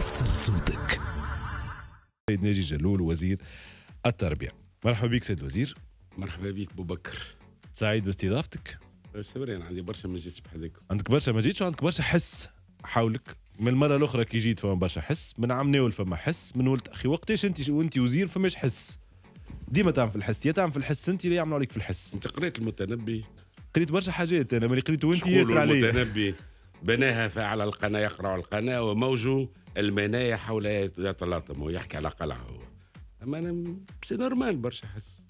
وصل صوتك سيد ناجي جلول وزير التربية مرحبا بك سيد الوزير مرحبا بك بو بكر سعيد باستضافتك أنا أه، عندي برشا ما جيتش بحذاكم عندك برشا ما جيتش وعندك برشا حس حولك من المره الاخرى كي جيت فما برشا حس من عام ناول فما حس من ولد اخي وقتاش انت وانت وزير فماش حس ديما تعمل في الحس يا تعمل في الحس انت اللي يعملوا عليك في الحس انت قريت المتنبي قريت برشا حاجات انا ملي قريته وأنت ياسر علي المتنبي بناها فعلى القناه يقرع القناه وموجه المنايا حول الاطم ويحكي على قلعة هو أما أنا سي نورمال برشا حس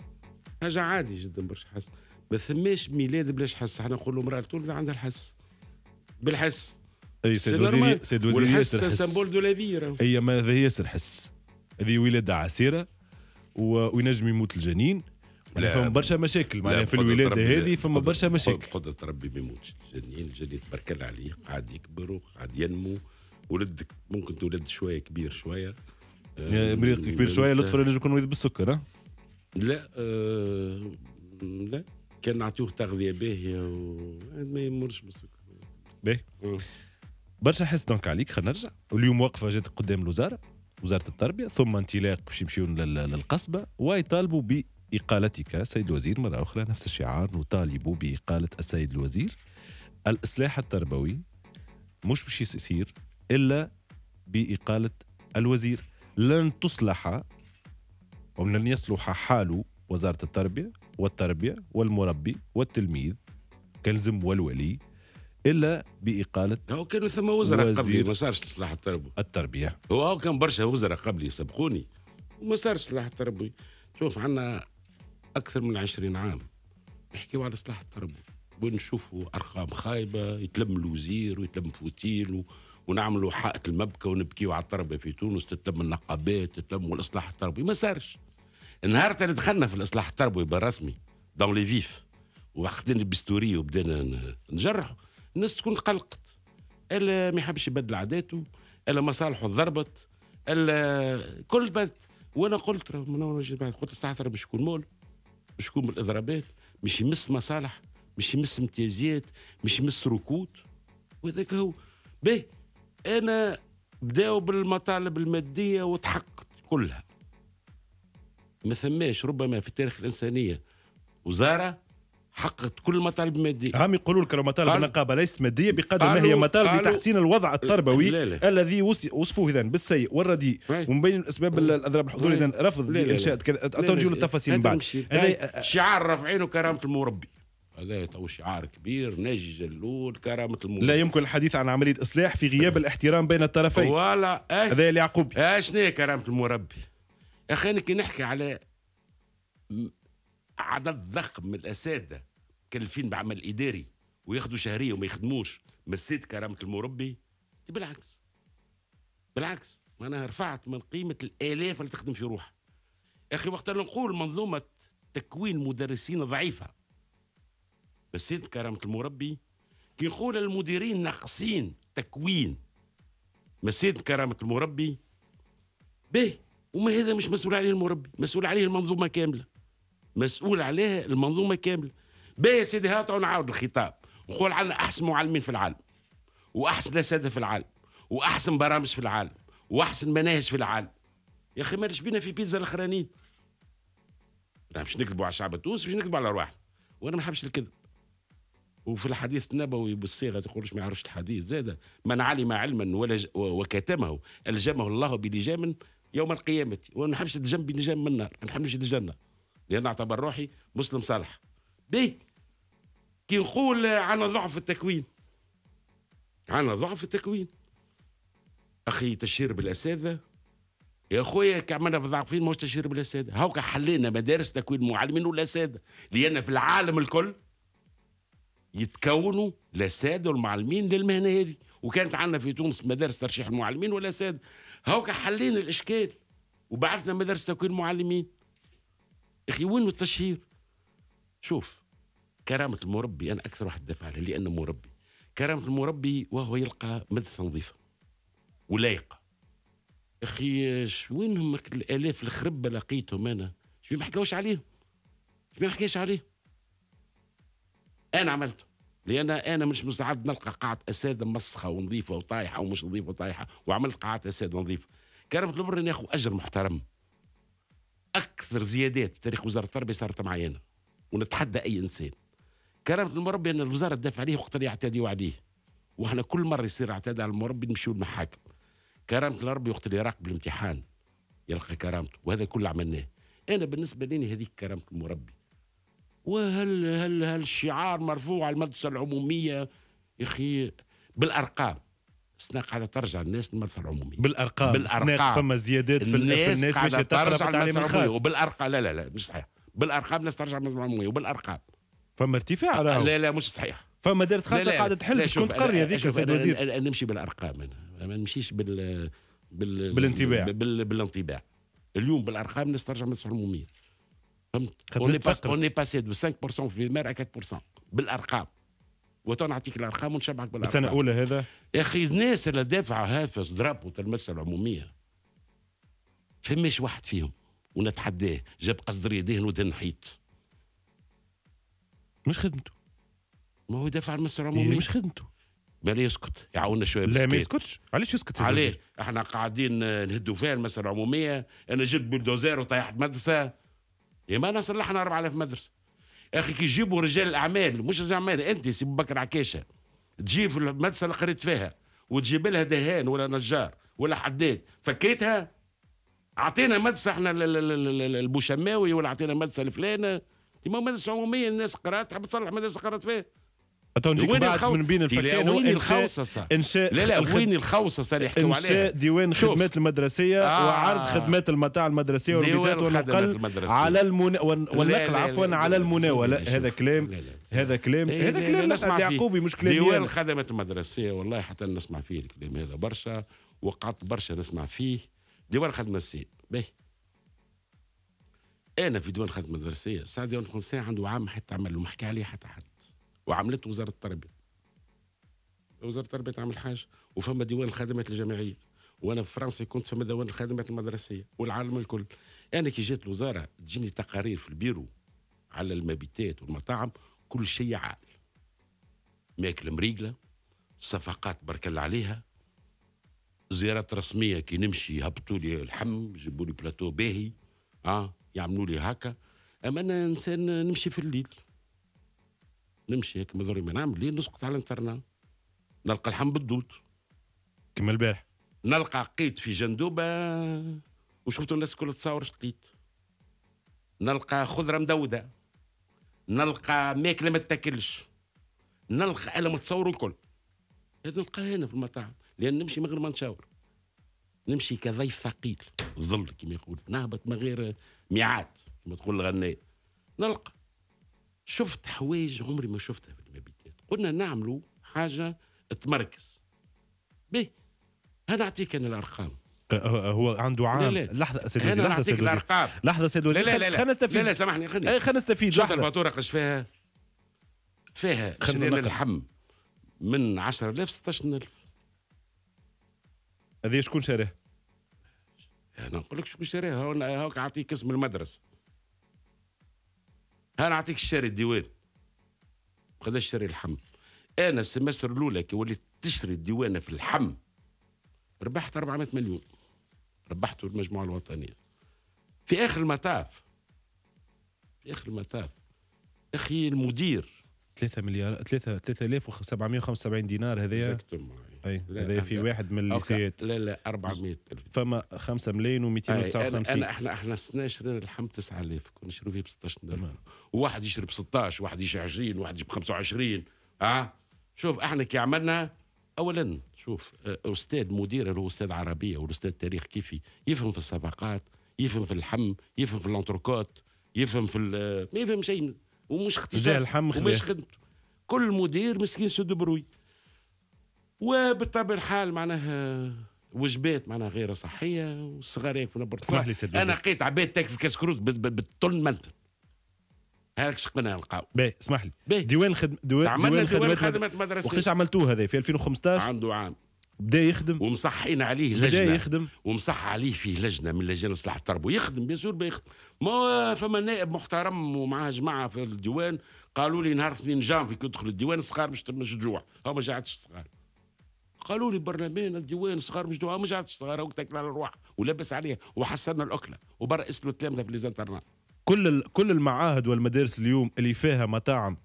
حاجة عادي جدا برشا حس ما ثماش ميلاد بلاش حس احنا نقولوا امرأة تولد عندها الحس بالحس اي سيد وزيري سيد وزيري ياسر حس سمبول دو هي ما هذا ياسر حس هذه ولادة عسيرة وينجم يموت الجنين فما برشا مشاكل معناها في الولاده هذه فما برشا مشاكل قدرة ربي ما يموتش الجنين الجنين تبارك الله عليه قاعد يكبر وقاعد ينمو ولدك ممكن تولد شويه كبير شويه آه، مريض كبير شويه لطفا آه، ينجم يكون مريض بالسكر ها؟ لا آه لا كان نعطيوه تغذيه باهيه ما يمرش بالسكر باهي برشا حس دونك عليك خلينا نرجع اليوم وقفه جات قدام الوزاره وزاره التربيه ثم انطلاق باش يمشيو للقصبه ويطالبوا باقالتك سيد الوزير مره اخرى نفس الشعار نطالب باقاله السيد الوزير الاصلاح التربوي مش باش يصير إلا بإقالة الوزير لن تصلح أو لن يصلح حال وزارة التربية والتربية والمربي والتلميذ كالزم والولي الا باقاله هو كانوا ثم وزراء قبلي ما صارش اصلاح التربيه التربيه هو هو كان برشا وزراء قبلي سبقوني وما صارش اصلاح التربيه شوف عندنا اكثر من عشرين عام نحكيو على اصلاح التربيه ونشوفوا ارقام خايبه يتلم الوزير ويتلم فوتيل و... ونعملوا حائط المبكى ونبكيوا على التربيه في تونس تتم النقابات تتم الاصلاح التربوي ما صارش النهار اللي دخلنا في الاصلاح التربوي بالرسمي دون لي فيف وخدنا البستوريه وبدينا نجرحوا الناس تكون قلقت الا ما يحبش يبدل عاداته الا مصالحه ضربت الا كل بد وانا قلت من قلت استعثر مش يكون مول مش يكون بالاضرابات مش يمس مصالح مش يمس امتيازات مش يمس ركود وهذاك هو باهي انا بداو بالمطالب الماديه وتحققت كلها ما ثماش ربما في تاريخ الانسانيه وزاره حققت كل المطالب الماديه عم يقولوا لك مطالب النقابه ليست ماديه بقدر ما هي مطالب لتحسين الوضع التربوي لا لا. الذي وصفوه اذا بالسيء والرديء ومن بين الاسباب الاضراب الحضوري اذا رفض انشاء كذا نجيو للتفاصيل هذا بعد شعار رافعينه كرامه المربي هذا تو شعار كبير نجلوا كرامة المولود لا يمكن الحديث عن عملية إصلاح في غياب الاحترام بين الطرفين ولا إيه؟ هذا اللي يعقوب إيه، شنو كرامة المربي أخي أنا كي نحكي على عدد ضخم من الأساتذة مكلفين بعمل إداري وياخذوا شهرية وما يخدموش مسيت كرامة المربي بالعكس بالعكس معناها رفعت من قيمة الآلاف اللي تخدم في روحها أخي وقت نقول منظومة تكوين مدرسين ضعيفة بالسيد كرامة المربي كي يقول المديرين ناقصين تكوين مسيد كرامة المربي به وما هذا مش مسؤول عليه المربي مسؤول عليه المنظومة كاملة مسؤول عليها المنظومة كاملة به يا سيدي هاتوا نعاود الخطاب نقول عندنا أحسن معلمين في العالم وأحسن أساتذة في العالم وأحسن برامج في العالم وأحسن مناهج في العالم يا أخي مالش بينا في بيتزا الأخرانيين مش نكذبوا على الشعب التونسي مش نكذبوا على أرواحنا وأنا ما نحبش الكذب وفي الحديث النبوي بالصيغه تقولش ما يعرفش الحديث زاد من علم علما ولا وكتمه الجمه الله بلجام يوم القيامه وما نحبش الجنب بلجام من النار ما نحبش الجنه لان اعتبر روحي مسلم صالح به كي نقول عن ضعف التكوين عن ضعف التكوين اخي تشهير بالاساتذه يا خويا كعملنا في ضعفين مش تشهير بالاساتذه هاوكا حلينا مدارس تكوين معلمين والاساتذه لان في العالم الكل يتكونوا لساده المعلمين للمهنه دي وكانت عندنا في تونس مدارس ترشيح المعلمين ولا سادة هاوكا حلينا الاشكال وبعثنا مدارس تكوين معلمين اخي وين التشهير شوف كرامه المربي انا اكثر واحد دافع عليه لانه مربي كرامه المربي وهو يلقى مدرسه نظيفه ولايقه اخي وين هم الالاف الخربه لقيتهم انا شو ما حكاوش عليهم شو ما حكاش عليهم انا عملته لان انا مش مستعد نلقى قاعه اساتذه مسخه ونظيفه وطايحه ومش نظيفه وطايحه وعملت قاعه اساتذه نظيفه كرمت البر ناخذ اجر محترم اكثر زيادات تاريخ وزاره التربيه صارت معي انا ونتحدى اي انسان كرمت المربي ان الوزاره تدافع عليه وقت اللي يعتديوا عليه واحنا كل مره يصير اعتداء على المربي نمشيو للمحاكم كرامه المربي وقت اللي يراقب الامتحان يلقى كرامته وهذا كله عملناه انا بالنسبه لي هذيك كرامه المربي وهل هل هل الشعار مرفوع على المدرسه العموميه يا اخي بالارقام السناق قاعده ترجع الناس للمدرسه العموميه بالارقام بالارقام سناق فما زيادات في الناس, الناس باش تقرا في التعليم الخاص وبالارقام لا لا لا مش صحيح بالارقام الناس ترجع للمدرسه العموميه وبالارقام فما ارتفاع لا لا لا مش صحيح فما دارت خاصه قاعده تحل كنت قريه هذيك سيد وزير انا نمشي بالارقام انا ما نمشيش بال بال بالانطباع بال... بالانطباع اليوم بالارقام الناس ترجع للمدرسه العموميه فهمت؟ est, باسي دو 5% في المير à 4% بالارقام وتو نعطيك الارقام ونشبعك بالارقام السنه الاولى هذا يا اخي الناس اللي دافعه هافز ضرب وتلمس العموميه فماش واحد فيهم ونتحداه جاب قصدر يديه ودن حيط مش خدمته ما هو دافع المصر إيه، العموميه مش خدمته بلا يسكت يعاوننا شويه لا ما يسكتش علاش يسكت علاش احنا قاعدين نهدوا فيها المسألة العموميه انا جبت بلدوزير وطيحت مدرسه يا ما صلحنا 4000 مدرسه اخي كي يجيبوا رجال الاعمال مش رجال اعمال انت سي بكر عكاشه تجيب المدرسه اللي قريت فيها وتجيب لها دهان ولا نجار ولا حداد فكيتها اعطينا مدرسه احنا البوشماوي ولا اعطينا مدرسه الفلانه ما مدرسه عموميه الناس تحب تصلح مدرسه قرات فيها تو نجيك بعد الخو... من بين الفكاهه وين الخوصصة إنشاء لا لا وين الخوصصة اللي يحكوا عليها إنشاء ديوان الخدمات المدرسية آه. وعرض خدمات المتاع المدرسية والبيتات والنقل على المنا... والنقل عفوا على المناولة هذا كلام إيه، هذا إيه، كلام هذا إيه، كلام نسمع يعقوبي مش كلام ديوان الخدمات المدرسية والله حتى نسمع فيه الكلام هذا برشا وقعدت برشا نسمع فيه ديوان الخدمة السي باهي انا في ديوان الخدمة المدرسية سعد ديوان الخدمة عنده عام حتى عمل له حكى عليه حتى حد وعملته وزاره التربيه وزاره التربيه تعمل حاجه وفما ديوان الخدمات الجامعيه وانا في فرنسا كنت فما ديوان الخدمات المدرسيه والعالم الكل انا كي جات الوزاره تجيني تقارير في البيرو على المبيتات والمطاعم كل شيء عال ماكل مريقله صفقات بارك الله عليها زيارات رسميه كي نمشي يهبطوا لي الحم يجيبوا لي بلاتو باهي اه يعملوا لي هكا اما انا انسان نمشي في الليل نمشي هيك مضري ما نعمل ليه نسقط على الانترنال نلقى الحم بالدود كما البارح نلقى قيد في جندوبة وشفتوا الناس كل تصور قيد نلقى خضرة مدودة نلقى ماكلة ما تاكلش نلقى أنا متصور الكل هذا نلقاه هنا في المطاعم لأن نمشي من غير ما نشاور نمشي كضيف ثقيل ظل كما يقول نهبط من غير ميعاد كما تقول الغناء نلقى شفت حوايج عمري ما شفتها في المبيتات قلنا نعملوا حاجه تمركز بيه هنعطيك انا الارقام أه، أه، أه، هو عنده عام لا لا. لحظه سيدوزي أنا لحظه سيدوزي الارقام لحظه سيدوزي لا لا لا خلينا نستفيد لا لا سامحني خليني إيه، خلينا نستفيد شفت الفاتوره قش فيها فيها شرينا اللحم من 10000 16000 هذه شكون شاريها؟ انا نقول لك شكون شراها هاك اعطيك اسم المدرسه ها نعطيك الشاري الديوان قد شاري الحم انا السمستر الاولى كي وليت تشري الديوانه في الحم ربحت 400 مليون ربحته المجموعه الوطنيه في اخر المطاف في اخر المطاف اخي المدير 3 مليار 3 3775 دينار هذايا اي هذا في واحد من الليسيات لا لا 400 فما 5 ملايين و259 أنا, احنا احنا السنه شرينا اللحم 9000 كنا نشرو فيه ب درهم وواحد يشري ب 16 واحد يشري 20 واحد يشري ب 25 اه شوف احنا كي عملنا اولا شوف آه، استاذ مدير هو استاذ عربيه والاستاذ تاريخ كيفي يفهم في الصفقات يفهم في اللحم يفهم في الانتركوت يفهم في ما يفهم شيء ومش اختصاص ومش خدمته كل مدير مسكين سود بروي وبالطبع الحال معناها وجبات معناها غير صحيه والصغار ياكلوا برتقال انا لقيت عباد تاكل كروت بالطن منتن هاك شقنا نلقاو باهي اسمح لي بي. ديوان خدم ديوان عملنا ديوان خدمات مدرسه وقتاش عملتوه هذا في 2015 عنده عام بدا يخدم ومصحين عليه لجنه بدا يخدم ومصح عليه فيه لجنه من لجان اصلاح التربو يخدم بيسور بيخدم ما فما نائب محترم ومعاه جماعه في الديوان قالوا لي نهار 2 جانفي كي تدخل الديوان الصغار مش مش جوع هو ما الصغار قالوا لي برلمان الديوان صغار مش دوها مش صغار وقتك على الروح ولبس عليها وحصلنا الاكله وبرئس له التلامذه في ليزانترنال كل كل المعاهد والمدارس اليوم اللي فيها مطاعم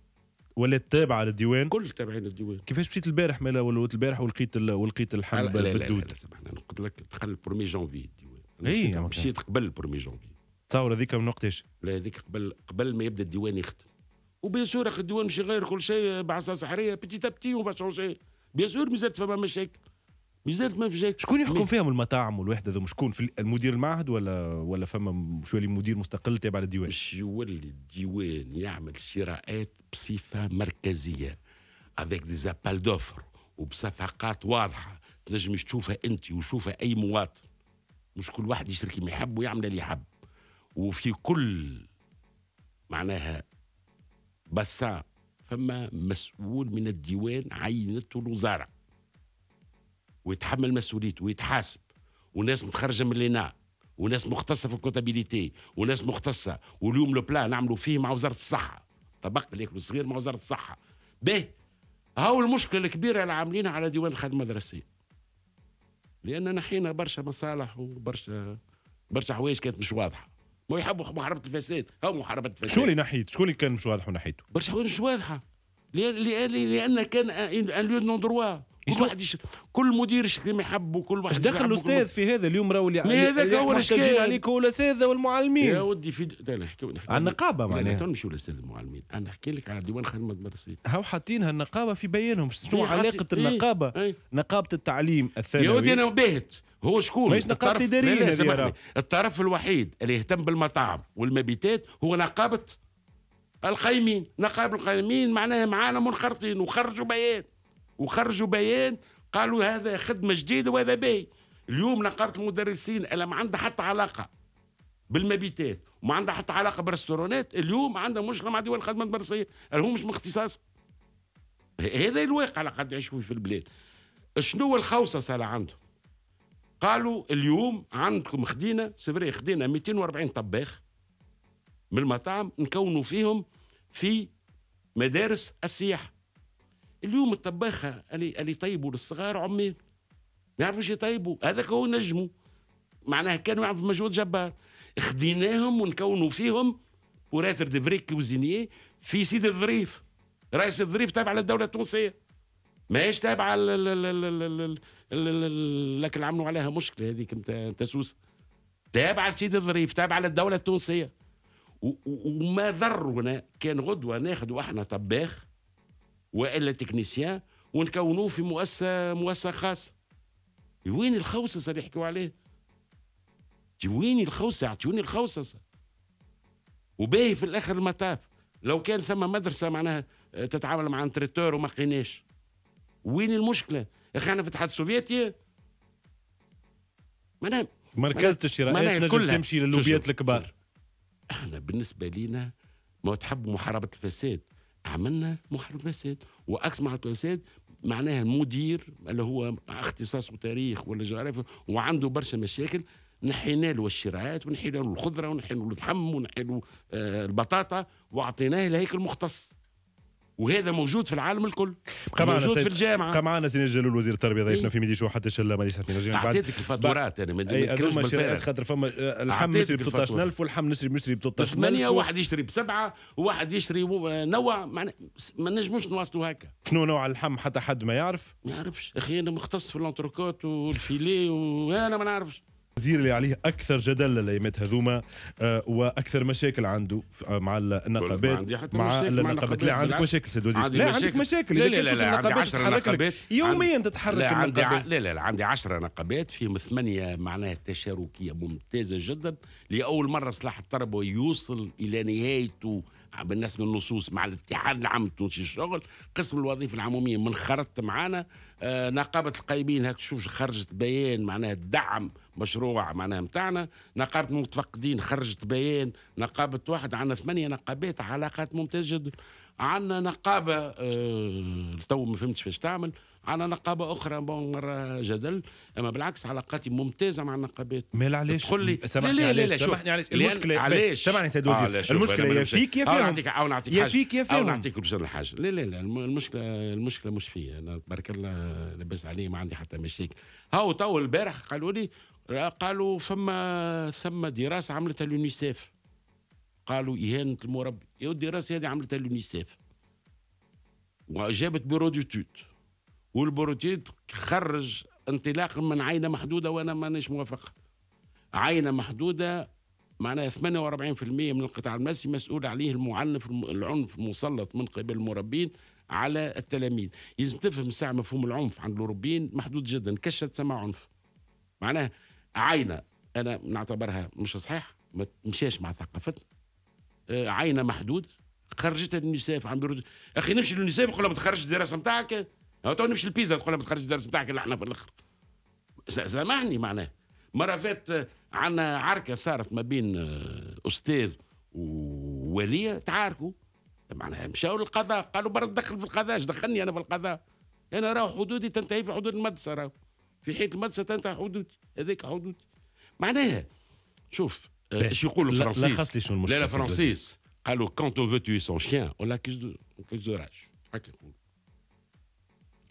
ولات تابعه للديوان كل تابعين للديوان كيفاش مشيت البارح مالا ولات البارح ولقيت ولقيت الحمل بالدود سمحنا قلت لك دخل برومي جانفي الديوان اي مشيت قبل برومي جانفي تصور هذيك من وقتاش؟ لا هذيك قبل قبل ما يبدا الديوان يخدم وبيان سور الديوان مش يغير كل شيء بعصا سحريه بتي تبتي وما شونجي بيان سور مازالت فما مشاكل مازالت ما مشاكل شكون يحكم فيهم المطاعم والوحده هذوما شكون في المدير المعهد ولا ولا فما شويه يولي مدير مستقل تابع للديوان؟ باش يولي الديوان يعمل شراءات بصفه مركزيه افيك دي زابال دوفر وبصفقات واضحه تنجم تشوفها انت وشوفها اي مواطن مش كل واحد يشتري كيما يحب ويعمل اللي يحب وفي كل معناها بسان فما مسؤول من الديوان عينته الوزاره ويتحمل مسؤوليته ويتحاسب وناس متخرجه من لينا وناس مختصه في الكونتابيليتي وناس مختصه واليوم لو بلان نعملوا فيه مع وزاره الصحه طبق الاكل الصغير مع وزاره الصحه باهي هاو المشكله الكبيره اللي عاملينها على ديوان الخدمه المدرسيه لان نحينا برشا مصالح وبرشا برشا حوايج كانت مش واضحه ما يحبوا محاربه الفساد هو محاربه الفساد شكون اللي نحيت شكون اللي كان مش واضح ونحيته برشا حوايج مش واضحه لأن كان ان ليو دون دروا كل واحد يش... كل مدير يشكي ما يحبه كل واحد دخل الاستاذ في هذا اليوم راهو اللي ما هذاك هو الاشكال عليك هو الاساتذه والمعلمين يا ودي في ده نحكي نحكي على النقابه معناها لا نمشيو الاستاذ المعلمين انا نحكي لك على ديوان خدمه المدرسين هاو حاطينها النقابه في بيانهم شنو علاقه إيه النقابه إيه نقابه التعليم الثانوي يا ودي انا باهت هو شكون؟ ماهيش نقابة إدارية الطرف الوحيد اللي يهتم بالمطاعم والمبيتات هو نقابة القايمين، نقابة القايمين معناها معانا منخرطين وخرجوا بيان وخرجوا بيان قالوا هذا خدمة جديدة وهذا باهي اليوم نقابة المدرسين ألا ما عندها حتى علاقة بالمبيتات وما عندها حتى علاقة بالرستورانات اليوم عندها مشكلة مع ديوان الخدمة المدرسية هو مش مختصاص هذا الواقع اللي قاعد يعيشوا في البلاد شنو الخوصة اللي عندهم قالوا اليوم عندكم خدينا سفري خدينا 240 طباخ من المطاعم نكونوا فيهم في مدارس السياحة اليوم الطباخه اللي اللي يطيبوا للصغار عمال ما يعرفوش يطيبوا هذاك هو نجموا معناها كانوا يعملوا مجهود جبار خديناهم ونكونوا فيهم بوراتر دي فريك كوزينيي في سيد الظريف رئيس الظريف تابع للدوله التونسيه ماهيش تابعه لكن عملوا عليها مشكله هذيك نتاع تسوس تابعه لسيد الظريف تابعه للدوله التونسيه وما ضرنا كان غدوه ناخذوا احنا طباخ والا تكنيسيان ونكونوه في مؤسسه مؤسسه خاصه وين الخوصصه اللي يحكوا عليه وين الخوصه اعطوني الخوصصه وباهي في الاخر المطاف لو كان ثم مدرسه معناها آه، تتعامل مع انتريتور وما لقيناش وين المشكله اخي احنا في الاتحاد السوفيتي معناها مركزة الشراء نجم تمشي للوبيات الكبار احنا بالنسبه لينا ما تحب محاربه الفساد عملنا محور واكس مع الفساد معناها المدير اللي هو اختصاصه تاريخ ولا جغرافيا وعنده برشا مشاكل نحينا له الشراعات ونحينا له الخضره ونحينا له اللحم ونحينا له آه، البطاطا واعطيناه لهيك المختص وهذا موجود في العالم الكل موجود في الجامعه بقى معنا سيدي الجلول وزير التربيه ضيفنا إيه. في ميدي شو حتى شله ما ليست إيه، من اعطيتك الفاتورات انا ما نتكلمش بالفارغ إيه، خاطر فما اللحم نشري ب 13000 والحم نشري نشري ب 13000 ثمانيه وواحد يشري بسبعه وواحد يشري نوع معناها ما نجموش نواصلوا هكا شنو نوع اللحم حتى حد ما يعرف ما يعرفش اخي انا مختص في الانتروكوت والفيلي وانا ما نعرفش الوزير اللي عليه اكثر جدل الايامات هذوما آه، واكثر مشاكل عنده آه، مع النقابات مع النقابات لا عندك مشاكل سيد وزير لا عندك مشاكل لا لا لا, لا عندي 10 نقابات يوميا تتحرك لا عندي لا لا لا عندي 10 نقابات فيهم ثمانيه معناها تشاركيه ممتازه جدا لاول مره صلاح التربوي يوصل الى نهايته بالنسبه للنصوص مع الاتحاد العام التونسي للشغل قسم الوظيفه العموميه منخرطت معانا آه، نقابه القايمين هاك تشوف خرجت بيان معناها تدعم مشروع معناها نتاعنا نقابه متفقدين خرجت بيان نقابه واحد عندنا ثمانيه نقابات علاقات ممتازه جدا عندنا نقابه آه تو ما فهمتش فاش تعمل عندنا نقابه اخرى بون مره جدل اما بالعكس علاقاتي ممتازه مع النقابات مال علاش تقول لي سامحني لا لا لا سامحني علاش المشكله علاش سامحني سيد وزير آه، المشكله يا فيك يا فيهم او نعطيك يا فيك يا فيهم او نعطيك بشر الحاج لا لا لا المشكله المشكله مش فيا انا تبارك الله لاباس علي ما عندي حتى مشاكل هاو تو البارح قالوا لي قالوا فما ثم دراسه عملتها اليونيسيف قالوا اهانه إيه المربي يا إيه الدراسه هذه عملتها اليونيسيف وجابت بيرو ديتود والبروتيت خرج انطلاقا من عينه محدوده وانا مانيش موافق عينه محدوده معناها 48% من القطاع المدرسي مسؤول عليه المعنف العنف المسلط من قبل المربين على التلاميذ لازم تفهم ساعه مفهوم العنف عند الاوروبيين محدود جدا كشه سما عنف معناها عينه انا نعتبرها مش صحيح ما تمشاش مع ثقافتنا آه، عينه محدود خرجت النساء عم بيرد اخي نمشي للنساء نقول لها ما تخرجش الدراسه نتاعك تو نمشي لبيزا تقول لها ما تخرجش الدراسه نتاعك احنا في الاخر سامحني معناه مره فات آه، عندنا عركه صارت ما بين آه، استاذ ووليه تعاركوا معناها مشاو للقضاء قالوا برا تدخل في القضاء دخلني انا في القضاء انا راه حدودي تنتهي في حدود المدرسه راه في حيث ما ستنتهي حدود هذيك حدود معناها شوف ايش آه، يقولوا الفرنسيس لخص لي شنو لا لا فرنسيس قالوا كونت تو فو توي سون شيان اون لاكيز دو لاكيز دو راج هكا يقولوا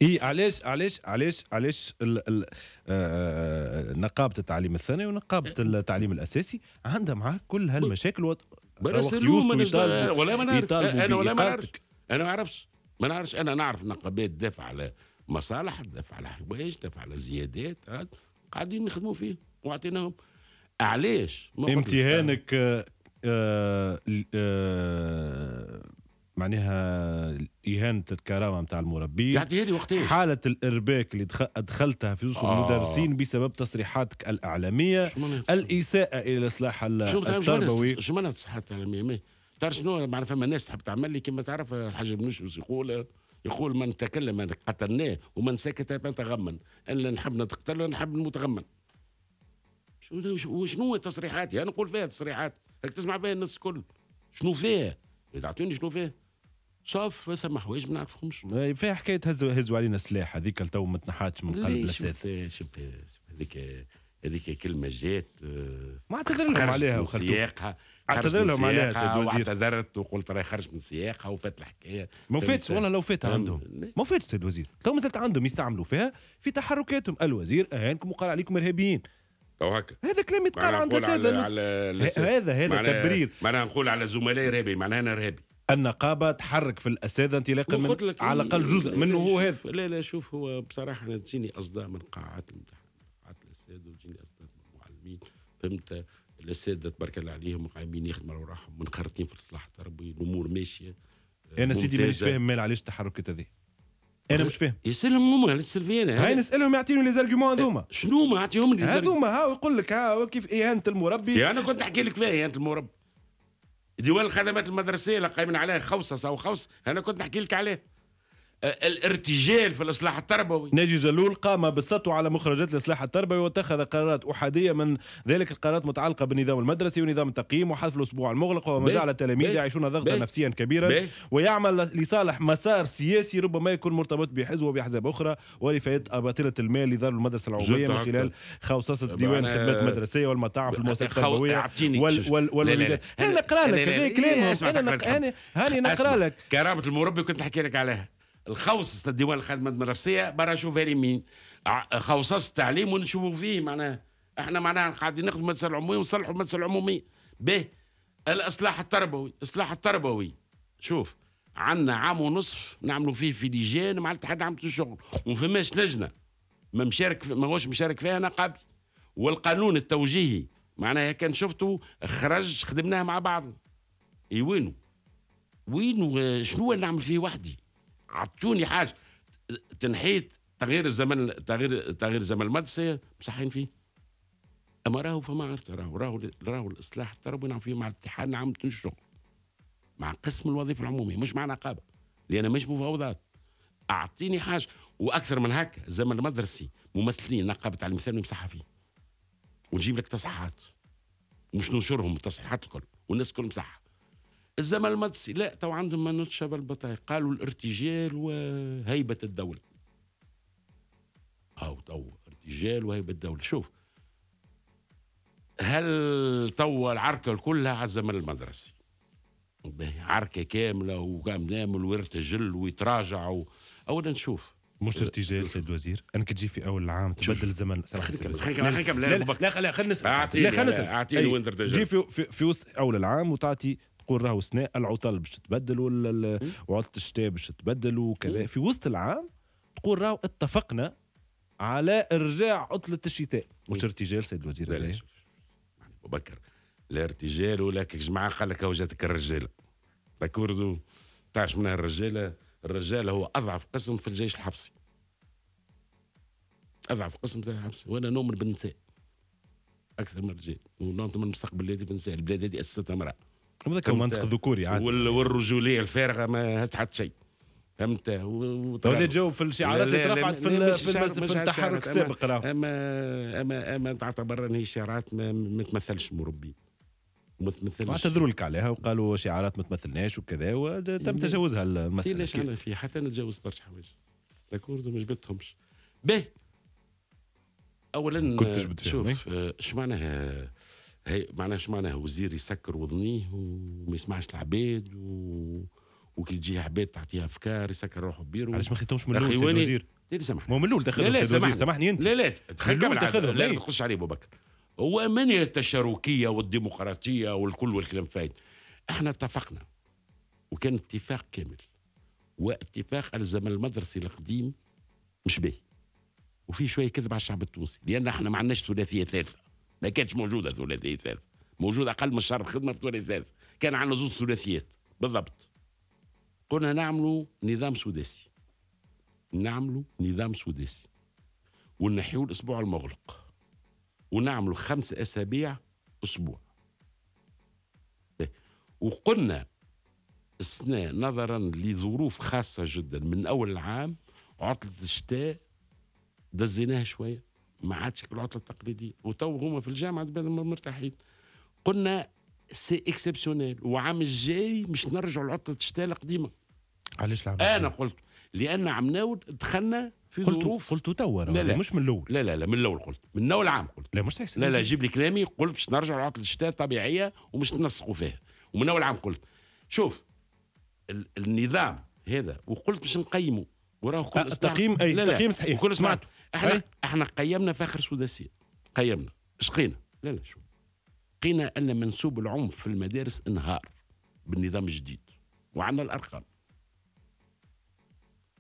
اي علاش علاش علاش علاش آه، آه، نقابه التعليم الثانوي ونقابه التعليم الاساسي عندها معاك كل هالمشاكل وط... ولا ما نعرف انا ولا ما نعرفش ما نعرفش انا نعرف نقابات تدافع على مصالح دفع على حوايج دفع على زيادات قاعدين نخدموا فيه وعطيناهم علاش امتهانك آه، آه، آه، معناها إهانة الكرامة نتاع المربي حالة الإرباك اللي دخلتها في المدرسين آه. المدرسين بسبب تصريحاتك الإعلامية الإساءة إلى الإصلاح التربوي شو معناها التصريحات الإعلامية تعرف شنو معناها فما ناس تحب تعمل لي كما تعرف الحاج بنوش يقول يقول من تكلم قتلناه ومن سكت تغمن ان نحب نتقتل نحب المتغمن شنو تصريحاتي يعني أنا نقول فيها تصريحات هك تسمع فيها الناس الكل شنو فيها إذا عطوني شنو فيها صاف ثم حوايج ما نعرفهمش فيها حكايه هزوا هزوا علينا سلاح هذيك تو ما تنحاتش من قلب الاساس شوف هذيك هذيك كلمه جات آه، ما اعتذر لهم عليها وخلتوها سياقها اعتذر لهم عليها الوزير اعتذرت وقلت راهي خرج من سياقها وفات الحكايه ما فاتش والله لو فاتها عندهم ما فاتش سيد الوزير تو مازالت عندهم يستعملوا فيها في تحركاتهم الوزير اهانكم وقال عليكم ارهابيين او هكا هذا كلام يتقال عند الاساتذه هذا هذا تبرير معناها نقول على زملائي ارهابي معناها انا ارهابي النقابة تحرك في الأساتذة انطلاقا من على الأقل جزء منه هو هذا لا لا شوف هو بصراحة أنا تجيني أصداء من قاعات الامتحان قاعات الأساتذة وتجيني أصداء من المعلمين فهمت الاساتذه تبارك الله عليهم قايمين يخدموا على روحهم منخرطين في الاصلاح التربوي الامور ماشيه انا سيدي مانيش فاهم مال علاش التحركات هذه انا مش فاهم يسالهم هما على سلفي هاي نسالهم يعطيني لي هذوما شنو ما يعطيهم لي أه، هذوما ها يقول لك ها كيف اهانه المربي انا كنت نحكي لك فيها اهانه المربي ديوان الخدمات المدرسيه اللي قايمين عليها خوصص او خوص انا كنت نحكي لك عليه آه، الارتجال في الاصلاح التربوي ناجي جلول قام بالسطو على مخرجات الاصلاح التربوي واتخذ قرارات احاديه من ذلك القرارات متعلقه بالنظام المدرسي ونظام التقييم وحذف الاسبوع المغلق وما جعل التلاميذ يعيشون ضغطا نفسيا كبيرا ويعمل لصالح مسار سياسي ربما يكون مرتبط بحزب وباحزاب اخرى ولفايت اباطره المال لدار المدرسه العموميه من خلال خوصصه طيب، ديوان الخدمات المدرسيه والمطاعم في المؤسسات التربويه والوليدات انا نقرا لك هذا كلام انا هاني نقرا لك كرامه المربي كنت نحكي لك عليها الخوصصة ديوان الخدمة المدرسية برا فيري مين خوصصة التعليم ونشوفوا فيه معناها احنا معناها قاعدين نخدموا المدرسة العمومية ونصلحوا المدرسة العمومية به الإصلاح التربوي الإصلاح التربوي شوف عندنا عام ونصف نعملوا فيه في لجان مع الاتحاد عملت الشغل وما فماش لجنة ما مشارك ما هوش مشارك فيها أنا قبل والقانون التوجيهي معناها كان شفتوا خرج خدمناه مع بعض اي وينو وينو آه، شنو نعمل فيه وحدي عطوني حاجه تنحيت تغيير الزمن تغيير تغيير الزمن المدرسي مصحين فيه اما راهو فما عرفت راهو راهو راهو الاصلاح التربوي نعمل فيه مع الاتحاد نعم تنشر مع قسم الوظيفه العموميه مش مع نقابه لان مش مفاوضات اعطيني حاجه واكثر من هكا الزمن المدرسي ممثلين نقابه تعليم ثانوي مصحفي ونجيب لك تصحيحات مش ننشرهم التصحيحات الكل والناس الكل مصحة الزمن المدرسي لا تو عندهم منوط شبل البطايق قالوا الارتجال وهيبة الدولة أو تو ارتجال وهيبة الدولة شوف هل تو العركة كلها على الزمن المدرسي عركة كاملة وكامل وارتجل ويتراجع و... أولا نشوف مش ارتجال سيد الوزير انك تجي في اول العام تبدل الزمن خلينا نكمل لا لا خلينا نسمع لا خلينا نسمع اعطيني وين ترتجل تجي في, في, في وسط اول العام وتعطي تقول راهو سناء العطل باش تبدل ولا وعطلة الشتاء باش تبدل وكذا في وسط العام تقول راهو اتفقنا على ارجاع عطلة الشتاء مش ارتجال سيد الوزير علاش؟ بكر لا ارتجال ولا كيك جماعة قال لك جاتك الرجالة داكوردو تعش منها الرجالة الرجالة هو أضعف قسم في الجيش الحبسي أضعف قسم في الحبسي وأنا نؤمن بالنساء أكثر من الرجال ونؤمن مستقبل الذي بالنساء البلاد هذه أسستها امرأة هذاك المنطق الذكوري عاد والرجوليه الفارغه ما حتى شيء فهمت هذا تجاوب في الشعارات اللي ترفعت في, في, التحرك السابق اما اما اما تعتبر ان هي شعارات ما, ما تمثلش مربي ما تمثلش اعتذروا لك عليها وقالوا شعارات ما تمثلناش وكذا وتم تجاوزها المساله إيه، ليش انا فيها حتى انا تجاوزت برشا حوايج داكورد ما جبدتهمش باهي اولا كنت جبت شوف اش إيه؟ آه، معناها هي معناها شو معناها وزير يسكر وضنيه وما يسمعش العباد و... وكي تجي عباد تعطيها افكار يسكر روحه بيرو علاش ما خديتوش من الاول الوزير لا سامحني مو من الاول دخل لا لا سامحني انت لا لا تخليهم تاخذهم لا ما تخش عليه ابو بكر هو من التشاركيه والديمقراطيه والكل والكلام فايد احنا اتفقنا وكان اتفاق كامل واتفاق الزمن المدرسي القديم مش باهي وفي شويه كذب على الشعب التونسي لان احنا ما عندناش ثلاثيه ثالثه ما كانتش موجوده ثلاثيه ثالث موجود اقل من شهر خدمه في ثلاثيه ثالث كان عندنا زوج ثلاثيات بالضبط قلنا نعملوا نظام سداسي نعملوا نظام سداسي ونحيوا الاسبوع المغلق ونعملوا خمس اسابيع اسبوع وقلنا السنة نظرا لظروف خاصة جدا من أول العام عطلة الشتاء دزيناها شوية ما عادش العطله التقليديه وتو هما في الجامعه مرتاحين قلنا سي اكسبسيونيل وعام الجاي مش نرجعوا لعطله الشتاء القديمه علاش العام انا قلت لان عم ناود دخلنا في قلت ظروف قلت توا لا لا مش من الاول لا لا لا من الاول قلت من اول عام قلت لا مش لا لا جيب لي كلامي قلت باش نرجع لعطله الشتاء الطبيعيه ومش تنسقوا فيها ومن اول عام قلت شوف النظام هذا وقلت باش نقيمه وراه كل التقييم اي التقييم صحيح وكل سمعته احنا أي. احنا قيمنا فاخر سداسيه قيمنا شقينا لا لا شو قينا ان منسوب العنف في المدارس انهار بالنظام الجديد وعندنا الارقام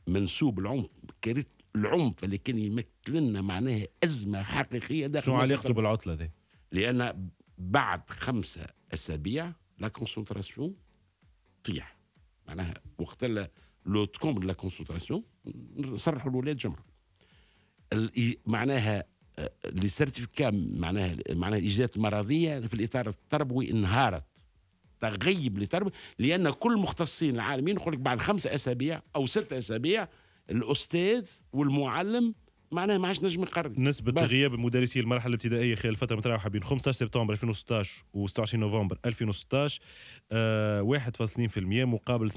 منسوب العنف كارثه العنف اللي كان يمثل لنا معناها ازمه حقيقيه داخل شو علاقته بالعطله ذي؟ لان بعد خمسه اسابيع لا كونسنتراسيون طيح معناها وقت لو تكون لا كونسنتراسيون نصرحوا الاولاد جمعه معناها آه، السيرتيفيكا معناها معناها الاجازات المرضيه في الاطار التربوي انهارت تغيب لتربوي لان كل المختصين العالمين يقول لك بعد خمسة اسابيع او ستة اسابيع الاستاذ والمعلم معناها ما عادش نجم يقرر نسبة غياب المدرسين المرحلة الابتدائية خلال الفترة متراوحة بين 15 سبتمبر 2016 و 26 نوفمبر 2016 آه 1.2% مقابل 2.3%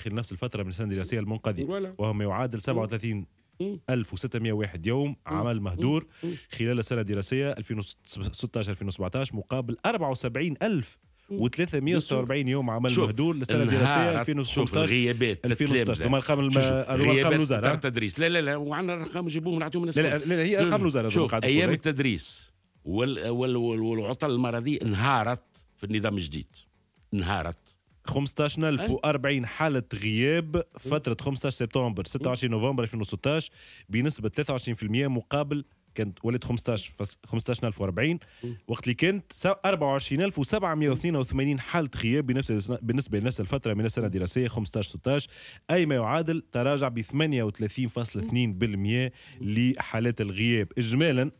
خلال نفس الفترة من السنة الدراسية المنقضية وهو ما يعادل 37 1601 يوم عمل مهدور خلال السنة الدراسية 2016-2017 مقابل 74 ألف و346 يوم عمل مهدور للسنه الدراسيه 2015 الغيابات 2016 هما ارقام ارقام الوزاره ارقام التدريس لا لا لا وعندنا ارقام نجيبوهم نعطيهم الناس لا, لا لا هي ارقام الوزاره شوف ايام التدريس والعطل المرضيه انهارت في النظام الجديد انهارت 15040 حالة غياب فترة 15 سبتمبر 26 نوفمبر 2016 بنسبة 23% مقابل كانت ولد 15 15040 وقت اللي كانت 24782 حاله غياب بنفس بالنسبه لنفس الفتره من السنه الدراسيه 15 16 اي ما يعادل تراجع ب 38.2% لحالات الغياب اجمالا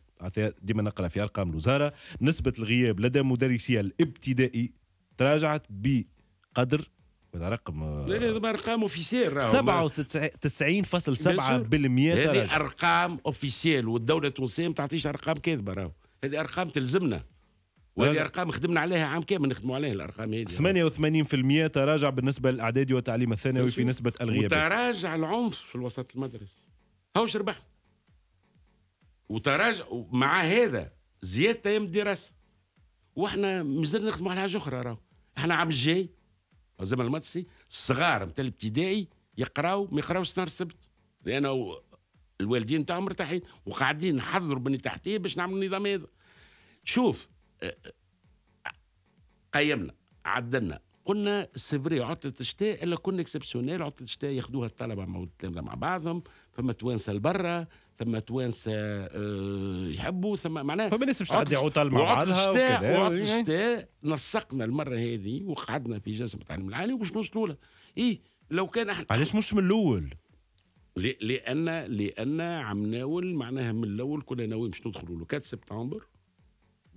ديما نقرا في ارقام الوزاره نسبه الغياب لدى مدرسي الابتدائي تراجعت ب قدر وهذا رقم آه، لا لا ارقام اوفيسيال 97.7% بالمية هذه ارقام اوفيسيال والدوله التونسيه ما تعطيش ارقام كاذبه راهو هذه ارقام تلزمنا وهذه ارقام خدمنا عليها عام كامل نخدموا عليها الارقام هذه 88% تراجع بالنسبه للاعدادي والتعليم الثانوي في نسبه الغيابات وتراجع العنف في الوسط المدرسي هاوش ربح وتراجع مع هذا زياده ايام الدراسه واحنا مازال نخدموا على حاجه اخرى راهو احنا عام الجاي الزمن المدرسي الصغار نتاع الابتدائي يقراو ما يقراوش نهار السبت لانه الوالدين تاعهم مرتاحين وقاعدين نحضروا بني تحتيه باش نعملوا النظام هذا شوف آه، آه، قيمنا عدلنا قلنا سيفري عطلة الشتاء الا كنا اكسبسيونيل عطلة الشتاء ياخذوها الطلبة مع بعضهم فما توانسة لبرا ثم توانسه آه، يحبوا ثم معناها فما ناس باش تعدي عطل مع بعضها وكذا الشتاء يعني. الشتاء نسقنا المره هذه وقعدنا في جلسه التعليم العالي وباش نوصلوا لها اي لو كان احنا علاش مش من الاول؟ لان لان عم ناول معناها من الاول كنا ناويين باش ندخلوا له 4 سبتمبر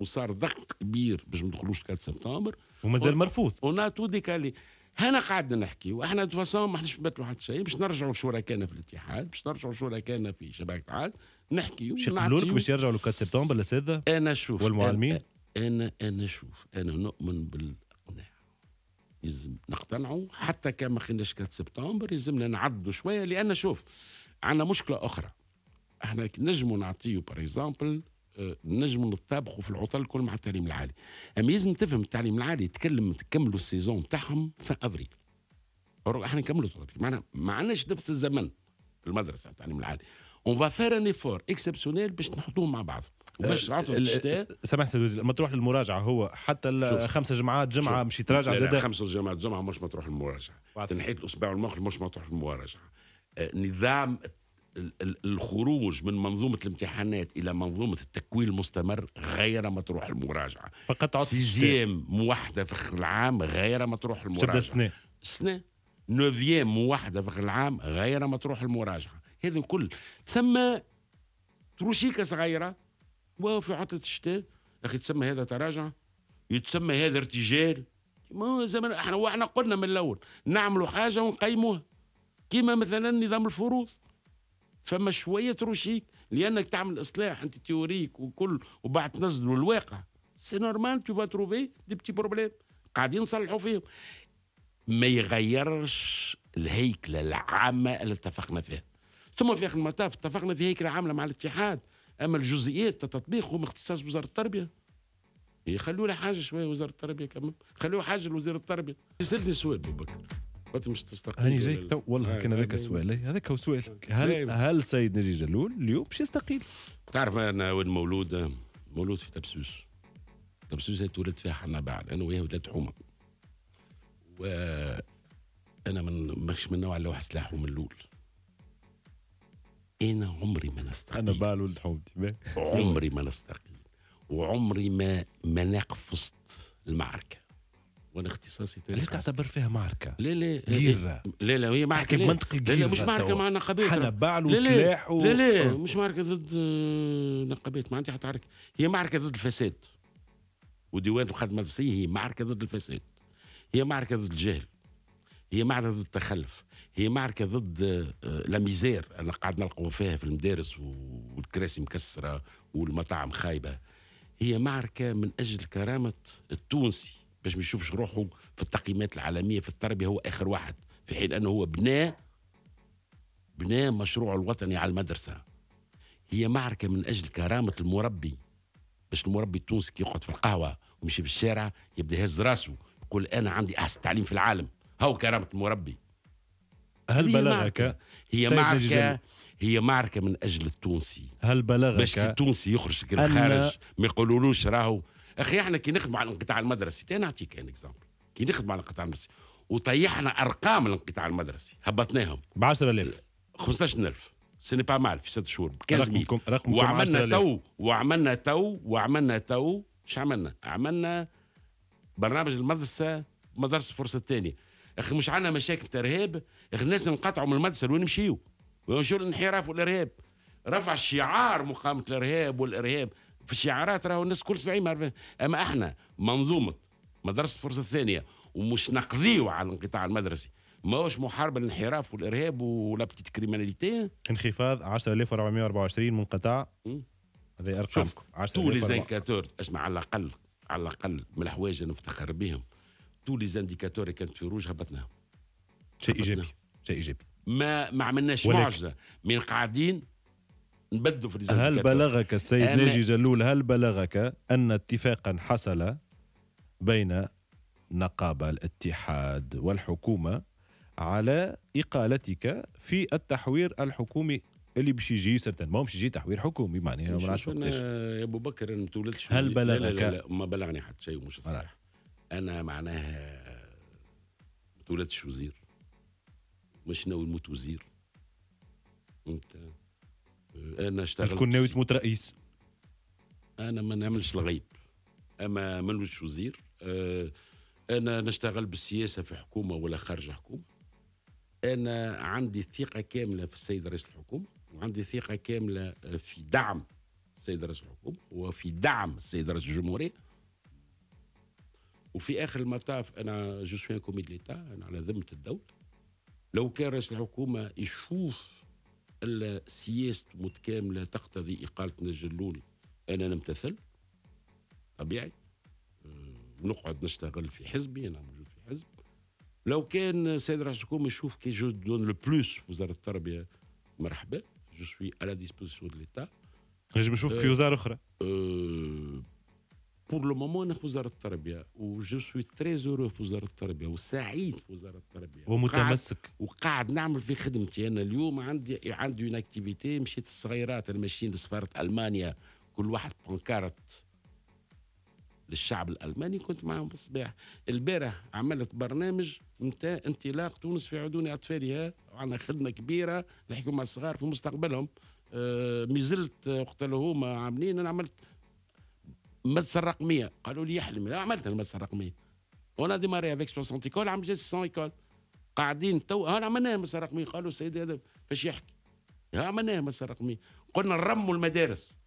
وصار ضغط كبير باش ما ندخلوش 4 سبتمبر ومازال مرفوض ونا تو ديكالي هنا قعدنا نحكي واحنا تفاصيل ما احناش نبدلوا حتى شيء باش نرجعوا شركائنا في الاتحاد باش نرجعوا شركائنا في شبكه عاد نحكي باش يقبلوا لك باش يرجعوا ل 4 سبتمبر الاساتذه انا شوف والمعلمين انا انا, شوف انا نؤمن بالاقناع لازم نقتنعوا حتى كان ما خلناش 4 سبتمبر لازمنا نعدوا شويه لان شوف عندنا مشكله اخرى احنا نجموا نعطيه بار اكزامبل نجم نطابخوا في العطل الكل مع التعليم العالي اما لازم تفهم التعليم العالي يتكلم تكملوا السيزون تاعهم في ابريل احنا نكملوا افريل معنا ما عندناش نفس الزمن المدرسه التعليم العالي اون فا فير ان ايفور اكسبسيونيل باش نحطوهم مع بعض وباش أه، نعطوا الشتاء سامحني الوزير ما تروح للمراجعه هو حتى الخمسه جمعات جمعه مش يتراجع زاد خمسه جمعات جمعه مش ما تروح للمراجعه تنحيت الاسبوع المخرج مش ما تروح للمراجعه أه، نظام الخروج من منظومة الامتحانات إلى منظومة التكوين المستمر غير مطروح المراجعة فقط سيزيام موحدة في العام غير مطروح المراجعة تبدأ سنة سنة نوفيام موحدة في العام غير مطروح المراجعة هذا الكل تسمى تروشيكة صغيرة وفي عطلة الشتاء أخي تسمى هذا تراجع يتسمى هذا ارتجال ما زمان احنا واحنا قلنا من الاول نعملوا حاجه ونقيموها كيما مثلا نظام الفروض فما شويه روشيك لانك تعمل اصلاح انت تيوريك وكل وبعد تنزلوا الواقع سي نورمال تو تروفي دي بتي بروبليم قاعدين نصلحوا فيهم ما يغيرش الهيكله العامه اللي اتفقنا فيها ثم في اخر المطاف اتفقنا في هيكله عامله مع الاتحاد اما الجزئيات التطبيق هم اختصاص وزاره التربيه يخلوا إيه، له حاجه شويه وزاره التربيه كمان خلوه حاجه لوزير التربيه يسالني سؤال بكر ما تمش تستقيل هاني جايك تو والله كان هذاك السؤال هذاك هو السؤال هل هل سيد نجي جلول اليوم باش يستقيل؟ تعرف انا وين مولود مولود في تبسوس تبسوس تولدت فيها حنا بعد انا وياه ولاد حومه و انا من ماكش من النوع اللي واحد سلاحه من الاول انا عمري ما نستقيل انا باع ولد حومتي عمري ما نستقيل وعمري ما ما وسط المعركه وانا اختصاصي تاريخ ليش تعتبر فيها معركه؟ لا لا غيرة لا لا هي معركه لا. لا لا مش معركه مع نقابات حلبال وسلاح و... لا لا مش معركه ضد آه، نقابات ما عندي حتى هي معركه ضد الفساد وديوان الخدمه المدرسيه هي معركه ضد الفساد هي معركه ضد الجهل هي معركه ضد التخلف هي معركه ضد آه، آه، لا ميزير انا قاعد نلقوا فيها في المدارس والكراسي مكسره والمطاعم خايبه هي معركه من اجل كرامه التونسي باش ما يشوفش روحه في التقييمات العالميه في التربيه هو اخر واحد في حين انه هو بناء بناء مشروعه الوطني على المدرسه هي معركه من اجل كرامه المربي باش المربي التونسي كي يقعد في القهوه ويمشي في الشارع يبدا يهز راسه يقول انا عندي احسن تعليم في العالم هو كرامه المربي هل بلغك هي معركة هي معركة من أجل التونسي هل بلغك باش التونسي يخرج للخارج ما يقولولوش راهو اخي احنا كي نخدم على الانقطاع المدرسي تاني نعطيك ان اكزامبل كي نخدم على الانقطاع المدرسي وطيحنا ارقام الانقطاع المدرسي هبطناهم ب 10000 15000 سني با مال في ست شهور رقم 15000 وعملنا تو وعملنا تو وعملنا تو شو عملنا؟ عملنا برنامج المدرسه مدرسه فرصه ثانيه اخي مش عندنا مشاكل تاع اخي الناس انقطعوا من المدرسه وين نمشيو؟ وين نمشيو للانحراف والارهاب رفع شعار مقاومه الارهاب والارهاب في الشعارات راهو الناس كل زعيم عارفين اما احنا منظومه مدرسه الفرصه الثانيه ومش نقضيو على الانقطاع المدرسي ماهوش محاربه للانحراف والارهاب ولا بتيت كريمناليتي انخفاض 10424 منقطع هذا ارقام تو لي زانكاتور اسمع على الاقل على الاقل من الحوايج اللي نفتخر بهم تو لي زانديكاتور اللي كانت في روج هبطنا شيء ايجابي شيء ايجابي ما ما عملناش معجزه من قاعدين نبدلوا في هل بلغك السيد ناجي جلول هل بلغك أن اتفاقا حصل بين نقابة الاتحاد والحكومة على إقالتك في التحوير الحكومي اللي باش يجي سيرتان ما باش يجي تحوير حكومي معناها ما نعرفش انا يا ابو بكر انا ما تولدتش هل بلغك؟ لا, لا, لا, ما بلغني حتى شيء مش صحيح انا معناها ما تولدتش وزير مش ناوي نموت وزير انت انا اشتغلت تكون ناوي تموت رئيس انا ما نعملش الغيب اما ما نولش وزير آه، انا نشتغل بالسياسه في حكومه ولا خارج حكومه انا عندي ثقه كامله في السيد رئيس الحكومه وعندي ثقه كامله آه، في دعم السيد رئيس الحكومه وفي دعم السيد رئيس الجمهوريه وفي اخر المطاف انا جو سوي كوميدي انا على ذمه الدوله لو كان رئيس الحكومه يشوف الا سياسته متكامله تقتضي اقاله الجلول انا نمتثل طبيعي أه، نقعد نشتغل في حزبي انا موجود في حزب لو كان سيد رئيس الحكومه يشوف كي جو دون لو بلوس في وزاره التربيه مرحبا جو سوي على ديسبوزيسيون دو ليتا نجم نشوف في وزاره اخرى أه بور لو مومون انا في وزاره التربيه وجو سوي تري زورو في وزاره التربيه وسعيد في وزاره التربيه ومتمسك وقاعد, وقاعد نعمل في خدمتي انا اليوم عندي عندي اون اكتيفيتي مشيت الصغيرات اللي ماشيين لسفاره المانيا كل واحد بانكارت للشعب الالماني كنت معهم في الصباح البارح عملت برنامج نتاع انطلاق تونس في عدون اطفالها عندنا خدمه كبيره نحكي مع الصغار في مستقبلهم آه مازلت وقت هما عاملين انا عملت المدرسه الرقميه قالوا لي يحلم عملت المدرسه الرقميه وانا ديماري افيك 60 ايكول عم جاي 100 ايكول قاعدين تو ها عملنا المدرسه الرقميه قالوا السيد هذا فاش يحكي ها عملنا المدرسه الرقميه قلنا نرموا المدارس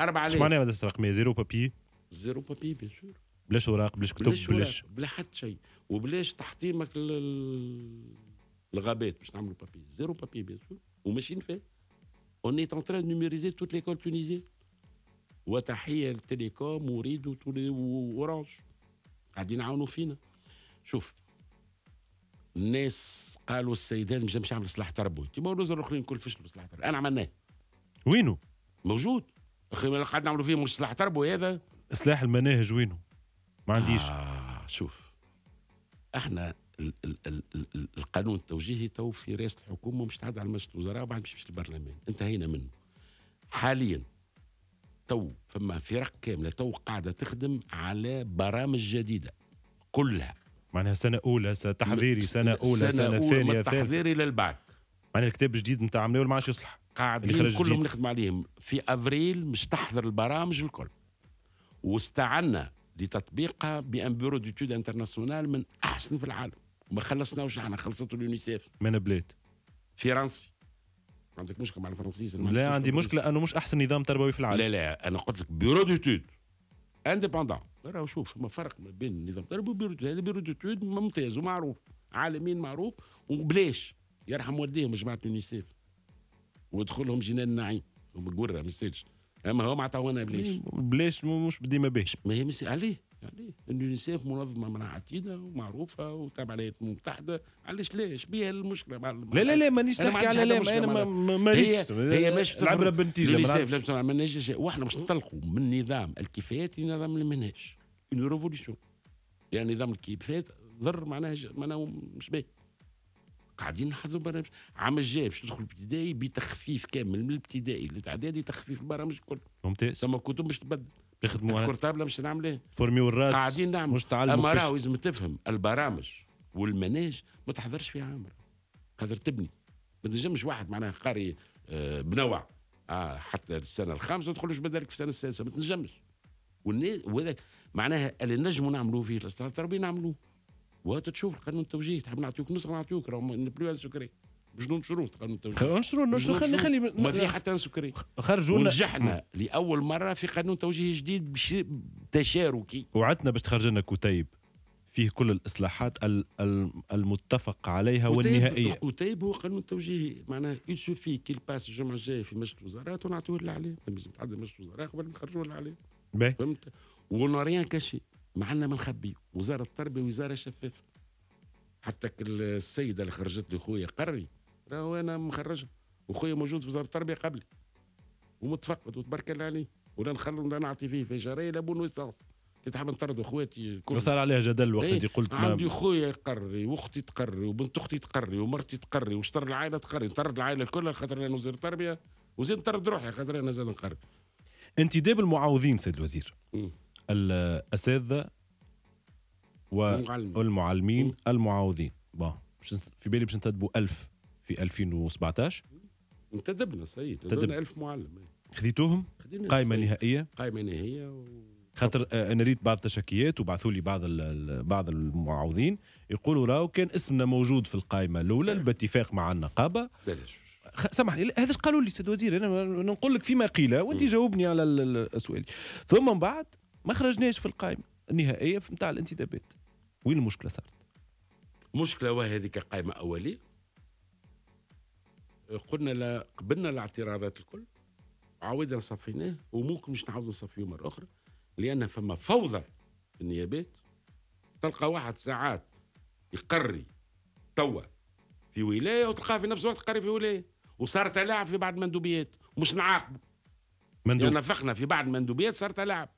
اربع آلاف شو معناها مدرسه رقميه زيرو بابي زيرو بابي بيان سور بلاش اوراق بلاش كتب بلاش بلاش بلا حتى شيء وبلاش تحطيمك الغابات باش نعملوا بابي زيرو بابي بيان سور وماشيين فيه اون ايت ان تران نوميريزي توت ليكول تونيزيه وتحيه للتليكوم وريد وورانج قاعدين يعاونوا فينا شوف الناس قالوا السيدات مش مش عامل صلاح تربوي تما الوزراء الاخرين كل فشلوا بصلاح تربوي انا عملناه وينو؟ موجود اخي اللي قاعد نعملوا فيه مش صلاح تربوي هذا اصلاح المناهج وينو؟ ما عنديش آه شوف احنا ال ال ال ال القانون التوجيهي تو في رئاسه الحكومه مش تعاد على مجلس الوزراء وبعد مش, مش البرلمان انتهينا منه حاليا تو فما فرق كامله تو قاعده تخدم على برامج جديده كلها معناها سنه اولى تحضيري سنه اولى سنه, سنة, سنة ثانيه تحضيري للبعد معناها الكتاب الجديد نتاع عملوه ما عادش يصلح قاعدين كلهم نخدم عليهم في افريل مش تحضر البرامج الكل واستعنا لتطبيقها بان بيرو ديتود انترناسيونال من احسن في العالم ما خلصناوش احنا خلصته اليونيسيف من بلاد فرنسي عندك مشكله مع الفرنسيس لا عندي مشكله انه مش احسن نظام تربوي في العالم لا لا انا قلت لك بيرو تود انديبوندون راه شوف فما فرق ما بين النظام التربوي وبيرو ديتود هذا بيرو تود ممتاز ومعروف عالمين معروف وبلاش يرحم والديهم جماعه اليونيسيف وادخلهم جنان النعيم هم قره ما اما هو ما عطاونا بلاش بلاش مش ديما باش ما هي عليه يعني اليونيسيف منظمه عتيدة ومعروفه وتابعه للولايات المتحده علاش ليش بيها المشكله مع لا لا لا مانيش نحكي على لا انا ما هي مش العبره بالنتيجه اليونيسيف ما عملناش واحنا باش نطلقوا من نظام الكفايات لنظام المنهج اون ريفوليسيون يعني نظام الكفايات ضر معناها معناها مش باهي قاعدين نحضروا برامج عام الجاي باش تدخل الابتدائي بتخفيف كامل من الابتدائي للاعدادي تخفيف البرامج الكل ممتاز ثم كتب باش تبدل يخدموا الكورتابله مش نعمل فورمي إيه؟ والراس قاعدين نعمل مش تعلموا اما راهو لازم تفهم البرامج والمناهج ما تحضرش فيها عمر قادر تبني ما تنجمش واحد معناها قاري آه، بنوع آه حتى السنه الخامسه ما تدخلوش بدالك في السنه السادسه ما تنجمش وهذا معناها اللي نجموا نعملوه فيه الاستاذ التربوي نعملوه وتشوف القانون التوجيه تحب نعطيوك نسخه نعطيوك راهو سكري باش ننشروا قانون التوجيه ننشروه ننشروه خلي خلي ما في حتى سكري خرجوا ونجحنا لاول مره في قانون توجيه جديد تشاركي وعدنا باش تخرج لنا كتيب فيه كل الاصلاحات المتفق عليها والنهائيه كتيب هو قانون توجيهي معناه يسوفي كي باس الجمعه الجايه في مجلس الوزراء ونعطوه للعليا لازم تعدي مجلس الوزراء قبل ما نخرجوه للعليا فهمت ونا ريان كاشي ما عندنا ما نخبي وزاره التربيه وزاره شفافه حتى السيده اللي خرجت لي خويا قري راه انا مخرجها وخويا موجود في وزاره التربيه قبلي ومتفقد وتبارك الله عليه ولا نخلو ولا نعطي فيه في شهريه لا بون كي تحب نطردوا خواتي وصار عليها جدل وقت اللي قلت عندي خويا يقري واختي تقري وبنت اختي تقري ومرتي تقري وشطر العائله تقري نطرد العائله كلها خاطر انا وزير التربيه وزيد نطرد روحي خاطر انا زاد نقري انتداب المعاوضين سيد الوزير الاساتذه والمعلمين المعاوضين بون في بالي باش نتدبوا 1000 في 2017 انتدبنا سيد انتدبنا 1000 معلم خذيتوهم قائمه نهائيه قائمه نهائيه و... خاطر آه، انا ريت بعض التشكيات وبعثوا لي بعض بعض المعاوضين يقولوا راهو كان اسمنا موجود في القائمه الاولى باتفاق نعم. مع النقابه سامحني هذا قالوا لي سيد وزير انا نقول لك فيما قيل وانت جاوبني على السؤال ثم من بعد ما خرجناش في القائمه النهائيه نتاع الانتدابات وين المشكله صارت؟ مشكله وهذيك قائمه اوليه قلنا لا قبلنا الاعتراضات الكل عاودنا صفيناه وممكن مش نعاود نصفيه مره اخرى لان فما فوضى في النيابات تلقى واحد ساعات يقري توا في ولايه وتلقاه في نفس الوقت قري في ولايه وصار تلاعب في بعض المندوبيات ومش نعاقبه مندوب نفخنا في بعض المندوبيات صار تلاعب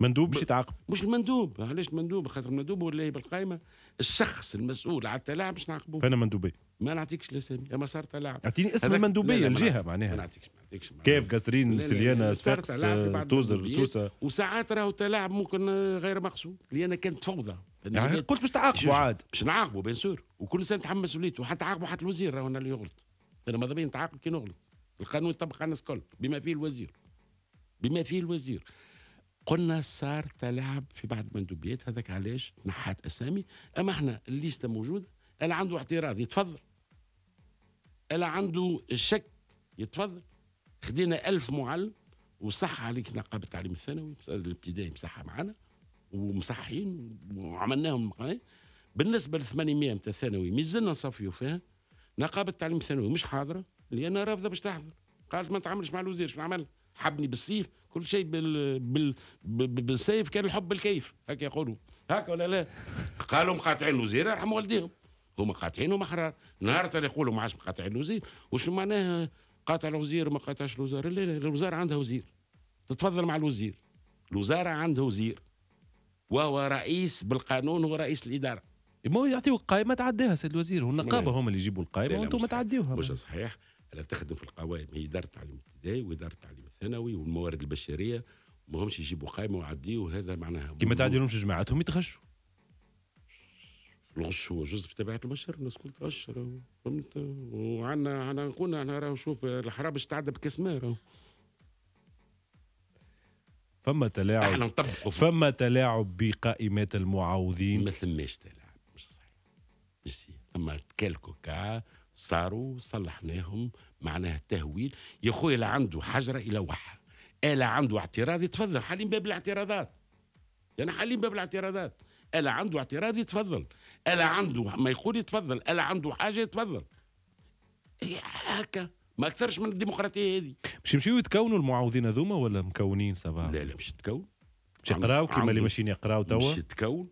مندوب مش يتعاقب مش المندوب علاش المندوب خاطر المندوب ولا بالقائمه الشخص المسؤول على التلاعب مش نعاقبه انا مندوبيه ما نعطيكش الاسامي اما صارت لعب اعطيني اسم المندوبيه الجهه معناها ما نعطيكش ما نعطيكش كيف قصرين سليانه صفاقس توزر سوسه وساعات راهو تلاعب ممكن آه، غير مقصود لان كانت فوضى يعني قلت باش تعاقبوا عاد باش نعاقبوا بيان سور وكل انسان يتحمل مسؤوليته وحتى عاقبوا حتى الوزير راهو انا اللي يغلط انا ماذا بيا نتعاقب كي نغلط القانون يطبق على الناس الكل بما فيه الوزير بما فيه الوزير قلنا صار تلاعب في بعض المندوبيات هذاك علاش نحات اسامي اما احنا الليسته موجوده انا عنده اعتراض يتفضل الا عنده شك يتفضل خدينا ألف معلم وصح عليك نقابة التعليم الثانوي الابتدائي مسحها معنا ومصحين وعملناهم بالنسبة ل 800 نتاع ثانوي مازلنا نصفيو فيها نقابة التعليم الثانوي مش حاضرة لأن رافضة باش تحضر قالت ما نتعاملش مع الوزير شنو عمل؟ حبني بالسيف كل شيء بال... بال... بالسيف كان الحب بالكيف هكا يقولوا هكا ولا لا؟ قالوا مقاطعين الوزير يرحم والديهم هما قاطعين هما احرار نهار تاع يقولوا ما عادش مقاطعين الوزير وش معناه قاطع الوزير ما قاطعش الوزاره لا لا الوزاره عندها وزير تتفضل مع الوزير الوزاره عندها وزير وهو رئيس بالقانون هو رئيس الاداره ما يعطيوك قائمه تعديها سيد الوزير والنقابه هما اللي يجيبوا القائمه وانتم تعديوها مش صحيح لا تخدم في القوائم هي اداره التعليم الابتدائي واداره التعليم الثانوي والموارد البشريه ما همش يجيبوا قائمه ويعديوا هذا معناها كي ما تعديلهمش جماعتهم يتغشوا الغش هو جزء في طبيعه البشر الناس كل تغشر فهمت وعندنا عنا قلنا احنا راهو شوف الحراب باش تعدى بكاس فما تلاعب احنا فما تلاعب بقائمات المعاوضين ما ثماش تلاعب مش صحيح مش صحيح اما كالكو كا صاروا صلحناهم معناها التهويل يا خويا لا عنده حجره يلوحها الا إيه، عنده اعتراض يتفضل حالين باب الاعتراضات يعني حالين باب الاعتراضات الا إيه، عنده اعتراض يتفضل الا عنده ما يقول يتفضل الا عنده حاجه يتفضل إيه، هكا ما اكثرش من الديمقراطيه هذه مش يمشيو يتكونوا المعاوضين هذوما ولا مكونين سبعه؟ لا لا مش يتكون مش يقراو كيما اللي ماشيين يقراو توا مش يتكون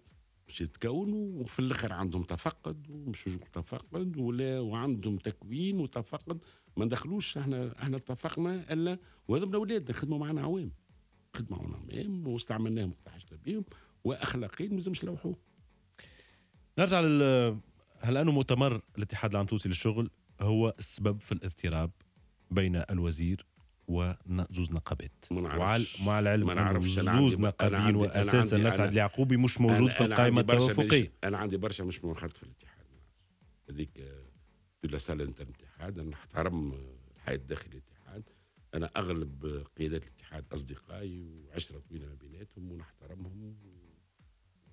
مش يتكون وفي الاخر عندهم تفقد ومش تفقد ولا وعندهم تكوين وتفقد ما ندخلوش احنا احنا اتفقنا الا وهذوما الاولاد خدموا معنا عوام خدموا معنا عوام واستعملناهم وتحشنا بهم واخلاقيا ما لازمش يلوحوه نرجع لل هل انه مؤتمر الاتحاد العام التونسي للشغل هو السبب في الاضطراب بين الوزير وزوز نقابات وعلى مع العلم ما زوز نقابين واساسا اسعد اليعقوبي مش موجود في القائمه التوافقيه انا عندي برشا مش منخرط في الاتحاد هذيك لا آه، سال انت الاتحاد انا نحترم آه، الحياه داخل الاتحاد انا اغلب آه، قيادات الاتحاد اصدقائي وعشره طويله ما بيناتهم ونحترمهم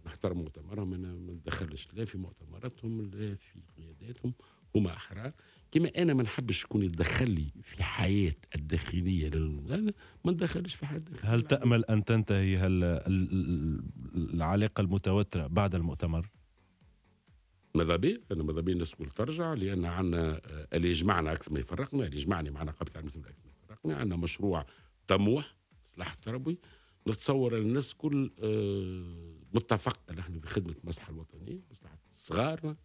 نحترم مؤتمرهم انا ما ندخلش لا في مؤتمراتهم لا في قياداتهم هما احرار كما انا ما نحبش يكون يتدخل لي في حياه الداخليه هذا ما ندخلش في حد هل تامل ان تنتهي هل العلاقه المتوتره بعد المؤتمر؟ ماذا بي انا ماذا بي الناس الكل ترجع لان عندنا آه، اللي يجمعنا اكثر ما يفرقنا اللي يجمعني معنا قبل تعلم اكثر ما يفرقنا عندنا مشروع طموح اصلاح تربوي نتصور الناس كل آه متفق نحن بخدمة المصلحة الوطنية مصلحة صغارنا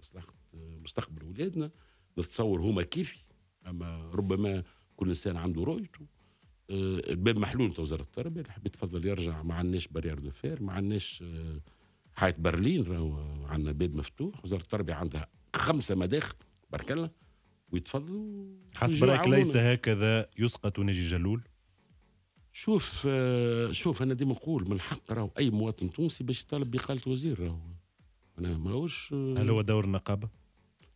مصلحة آه، مستقبل أولادنا نتصور هما كيفي أما ربما كل إنسان عنده رؤيته آه، الباب محلول تاع وزارة التربية اللي حبيت تفضل يرجع ما عندناش بارير دو فير ما عندناش حياة برلين عندنا باب مفتوح وزارة التربية عندها خمسة مداخل بارك الله ويتفضلوا حسب رأيك ليس هكذا يسقط ناجي جلول؟ شوف آه، شوف انا ديما نقول من حق راهو اي مواطن تونسي باش يطالب باقاله وزير راهو انا ماهوش آه، هل هو دور النقابه؟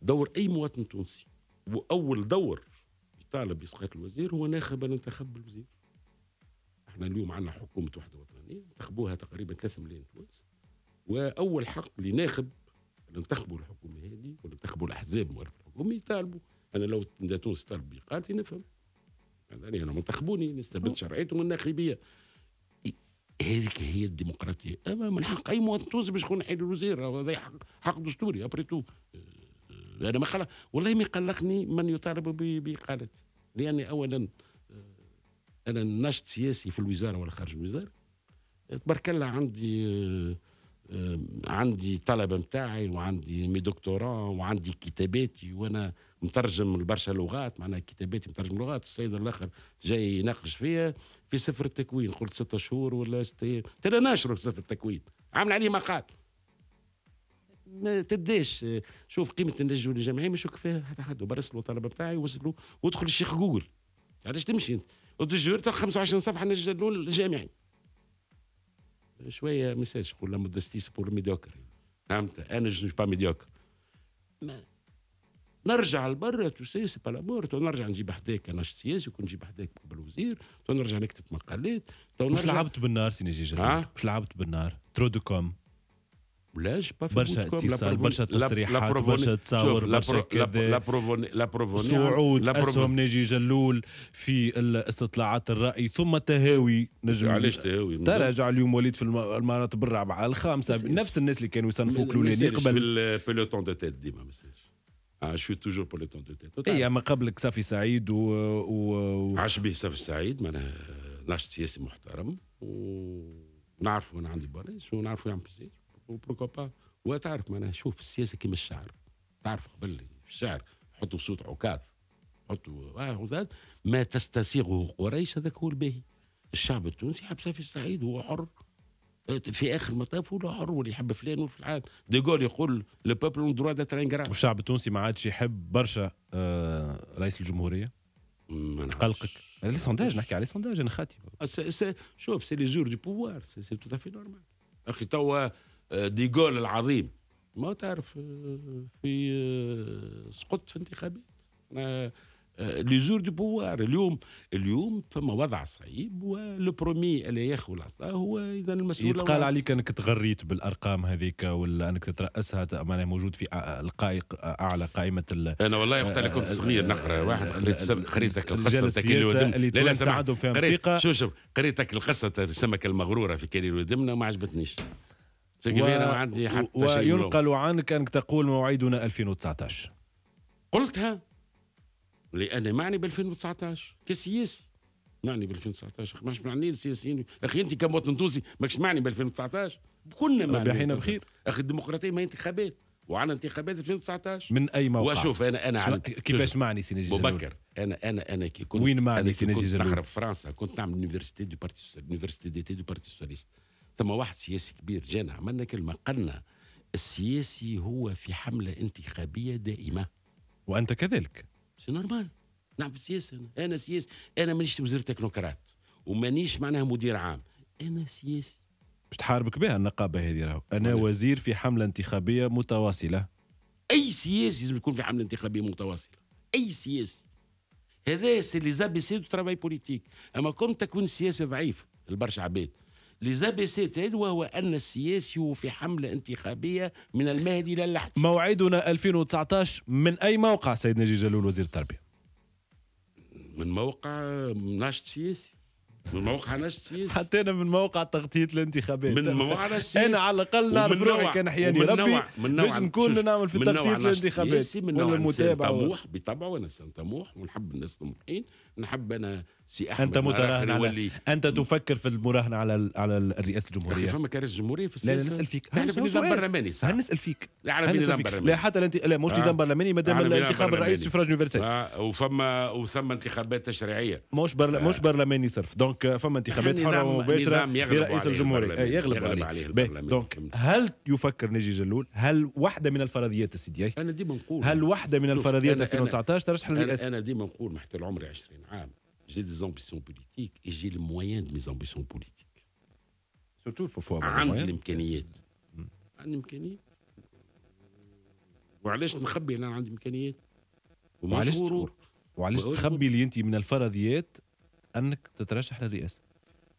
دور اي مواطن تونسي واول دور يطالب باسقاط الوزير هو ناخب انتخب بالوزير احنا اليوم عندنا حكومه وحده وطنيه انتخبوها تقريبا 3 ملايين تونس واول حق لناخب اللي انتخبوا الحكومه هذه ولا انتخبوا الاحزاب الحكومه يطالبوا انا لو تونس طالب باقالتي نفهم يعني انا منتخبوني نستبد شرعيتهم الناخبيه هذيك هي الديمقراطيه اما من حق اي مواطن تونسي باش يكون حل الوزير هذا حق حق دستوري ابري تو أه، أه، انا ما خلق والله ما يقلقني من يطالب باقالتي لاني اولا أه، انا ناشط سياسي في الوزاره ولا خارج الوزاره تبارك الله عندي عندي طلبه نتاعي وعندي مي دكتوراه وعندي كتاباتي وانا مترجم لبرشا لغات معناها كتاباتي مترجم لغات السيد الاخر جاي يناقش فيها في سفر التكوين قلت ستة شهور ولا ستة ايام ترى ناشره في سفر التكوين عامل عليه مقال ما تبداش شوف قيمه النجم الجامعي مش فيها حتى حد برسلوا طلبه بتاعي وصلوا وادخل الشيخ جوجل علاش تمشي انت وتجور تلقى 25 صفحه نجم الجامعي شويه مساج نقول لا مودستيس بور ميديوكر فهمت انا جو با ميديوكر نرجع لبرا تو سي با لابور تو نرجع نجيب حداك انا سياسي وكنت نجيب حداك بالوزير تو نرجع نكتب مقالات تو نرجع... لعبت بالنار سي نجي جرير مش لعبت بالنار ترو دو كوم لا جي با في برشا اتصال برشا تصريحات برشا تصاور برشا كذا لا بروفوني صعود اسهم ناجي جلول في استطلاعات الراي ثم تهاوي نجم علاش تهاوي تراجع اليوم وليد في المرات بالرابعه الخامسه نفس الناس اللي كانوا يصنفوك الاولاني قبل في البيلوتون دو تيت ديما ما اه suis toujours pour le temps de tête هي ما قبلك صافي سعيد و, و... عاش به صافي سعيد معناها ناشط سياسي محترم ونعرفه انا عندي برنامج ونعرفه يعمل بزاف وبروكو با وتعرف معناها شوف السياسه كيما الشعر تعرف قبل في الشعر حطوا صوت عكاظ حطوا ما تستسيغه قريش هذاك هو الباهي الشعب التونسي حب صافي سعيد هو حر في اخر المطاف هو حر واللي يحب فلان وفي العالم ديغول يقول لو بوبل اون دروا داتر والشعب التونسي ما عادش يحب برشا آه، رئيس الجمهوريه قلقك لي سونداج نحكي على سونداج انا خاتي ah, شوف سي لي زور دو بوفوار سي تو افي نورمال اخي توا آه، ديغول العظيم ما تعرف آه، في سقط في انتخابات آه، لي جور دو بوار اليوم اليوم فما وضع صعيب ولو برومي اللي ياخذ العصا هو اذا المسؤول يتقال هو... عليك انك تغريت بالارقام هذيك ولا انك تتراسها معناها موجود في القائق اعلى قائمه ال... انا والله وقت اللي كنت آه، صغير نقرا آه، واحد قريت سم... القصه تاع كيلو ودم لا لا سمع قريت شو شو قريت القصه تاع السمكه المغروره في كيلو ودمنا ما عجبتنيش و... عندي حتى وينقل عنك انك تقول موعدنا 2019 قلتها لان معني ب 2019 كسياسي معني ب 2019 ماش معني السياسيين اخي انت كمواطن تونسي ماكش معني ب 2019 كلنا معني ربحينا بخير اخي الديمقراطيه ما انتخابات وعلى انتخابات 2019 من اي موقع واشوف انا انا على كيفاش معني سي نجي مبكر انا انا انا كي كنت وين معني سي نجي كنت نخرب فرنسا كنت نعمل يونيفرسيتي دو بارتي يونيفرسيتي ديتي دو بارتي سوسياليست ثم واحد سياسي كبير جانا عملنا كلمه قالنا السياسي هو في حمله انتخابيه دائمه وانت كذلك سي نورمال نعمل سياسه انا انا سياسي انا مانيش وزير تكنوقراط ومانيش معناها مدير عام انا سياسي باش تحاربك بها النقابه هذه راهو انا وزير في حمله انتخابيه متواصله اي سياسي لازم يكون في حمله انتخابيه متواصله اي سياسي هذا سي لي زابيسي دو ترافاي بوليتيك اما كون تكون سياسي ضعيف لبرشا عباد لزبستل وهو أن السياسي في حملة انتخابية من المهدي إلى اللحد موعدنا 2019 من أي موقع سيد نجي جلول وزير التربية؟ من موقع ناشط سياسي من موقع ناشط سياسي حتى انا من موقع تغطيه الانتخابات من موقع ناشط سياسي انا على الاقل نعرف روحي كان حياني ربي نوع من نوع باش نكون نعمل في تغطيه الانتخابات من نوع نوع, طموح بطبعه انا انسان طموح ونحب الناس طموحين نحب انا سي احمد انت متراهن على انت تفكر في المراهنه على على الرئاسه الجمهوريه فما كرئيس جمهوريه في السياسه لا, نسال فيك احنا في نظام برلماني صح هنسال فيك على نظام برلماني لا حتى الانت... لا مش نظام آه. برلماني ما دام الانتخاب الرئيس سفراج يونيفرسال آه. وفما وثم انتخابات تشريعيه مش آه. مش برلماني صرف دونك فما انتخابات حره ومباشره برئيس الجمهوريه آه، يغلب, يغلب عليه دونك هل يفكر نجي جلول هل واحده من الفرضيات السيدي انا ديما نقول هل واحده من الفرضيات 2019 ترشح للرئاسه انا ديما نقول محتل عمري 20 J'ai des ambitions politiques et j'ai le moyen de mes ambitions politiques. Surtout, il faut, faut avoir عندي الامكانيات. عندي امكانيات. وعلاش نخبي انا عندي امكانيات؟ وعلاش وعلاش تخبي اللي انت من الفرضيات انك تترشح للرئاسه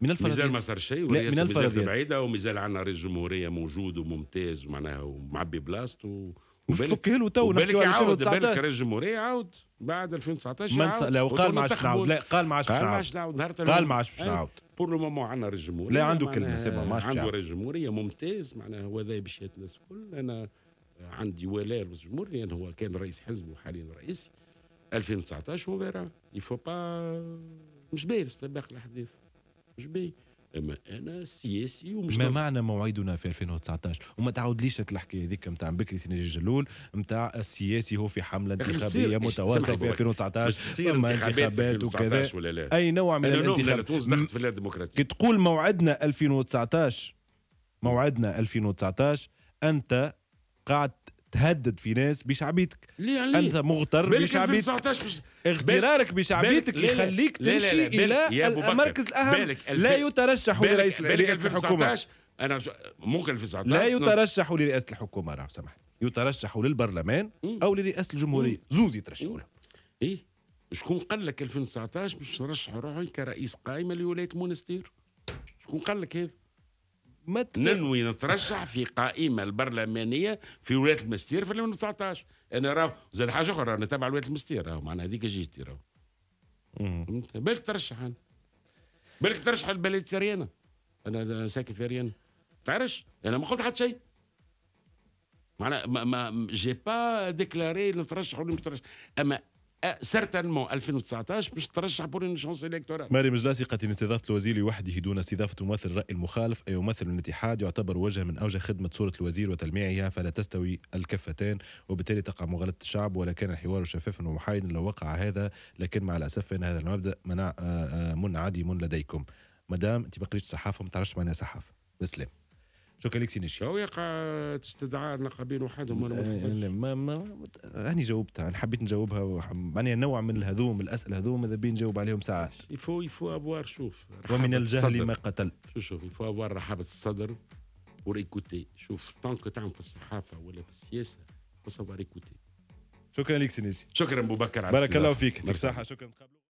من الفرضيات مازال ما صار شيء لا من الفرضيات بعيده ومازال عندنا رئيس جمهوريه موجود وممتاز ومعناها ومعبي بلاصته وبالك له تو بالك يعاود بالك رئيس الجمهوريه عاود بعد 2019 ما لا وقال ما عادش نعاود لا قال ما عادش نعاود قال ما عادش باش إيه؟ نعاود بور لو مومون عندنا رئيس الجمهوريه لا عنده كلمه سي ما عادش عنده رئيس الجمهوريه ممتاز معناها هو ذا باش الناس الكل انا عندي ولاء رئيس الجمهوريه لان هو كان رئيس حزب وحاليا رئيس 2019 هو يفو با مش باهي الاستباق الاحداث مش باهي اما انا سياسي ومش ما معنى موعدنا في 2019 وما تعاودليش لك الحكايه هذيك نتاع بكري سيناجي جلول نتاع السياسي هو في حمله انتخابيه متواصله في 2019 اما انتخابات وكذا ولا لا. اي نوع من الانتخابات في الديمقراطيه كي تقول موعدنا 2019 موعدنا 2019 انت قاعد تهدد في ناس بشعبيتك ليه ليه؟ انت مغتر بشعبيتك اغترارك بشعبيتك يخليك تمشي الى المركز الاهم لا يترشح لرئيس لرئاسه الحكومه انا ممكن 2019 لا يترشح لرئاسه الحكومه لو سمحت يترشح للبرلمان او لرئاسه الجمهوريه زوز يترشحوا لهم ايه شكون قال لك 2019 باش ترشح روحي كرئيس قائمه لولايه مونستير شكون قال لك هذا ننوي نترشح في قائمه البرلمانيه في ولايه المستير في 2019 انا راه زاد حاجه اخرى انا تابع ولايه المستير راه معناها هذيك جيتي راهو بالك ترشح انا بالك ترشح البلد ريانا انا ساكن في ريانا تعرفش انا ما قلت حتى شيء معناها ما, ما جي با ديكلاري نترشح ولا مش نترشح اما أه، سيرتانمون 2019 باش ترشح بور اون شونس الكتورال ماري مجلاسي قد استضافه الوزير لوحده دون استضافه ممثل الراي المخالف اي ممثل الاتحاد يعتبر وجه من اوجه خدمه صوره الوزير وتلميعها فلا تستوي الكفتان وبالتالي تقع مغالطه الشعب ولا كان الحوار شفافا ومحايدا لو وقع هذا لكن مع الاسف فان هذا المبدا منع آه، آه، منعدم لديكم مدام انت ما قريتش صحافه ما تعرفش معناها صحافه بسلام دوكا ليكسينيش يقع تستدعى نقابين وحدهم ولا ما ما راني جاوبتها انا حبيت نجاوبها معناها نوع من الهذوم الاسئله هذوم ماذا بين نجاوب عليهم ساعات يفو يفو ابوار شوف ومن الجهل ما قتل شوف شوف يفو ابوار رحابه الصدر وريكوتي شوف طونك تعمل في الصحافه ولا في السياسه فسوف ريكوتي شكرا لك سينيسي شكرا ابو بكر بارك الله فيك يعطيك شكرا